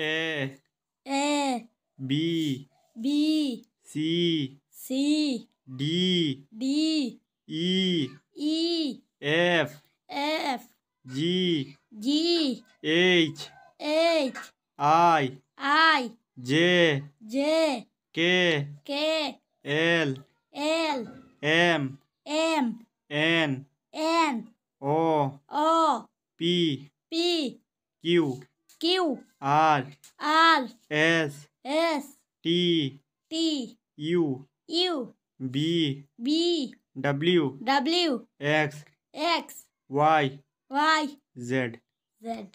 A A B B C C D D E E F F G G H H I I J J K K L L M M N N O O P P Q Q R R S S T T U U B B W W X X Y Y Z Z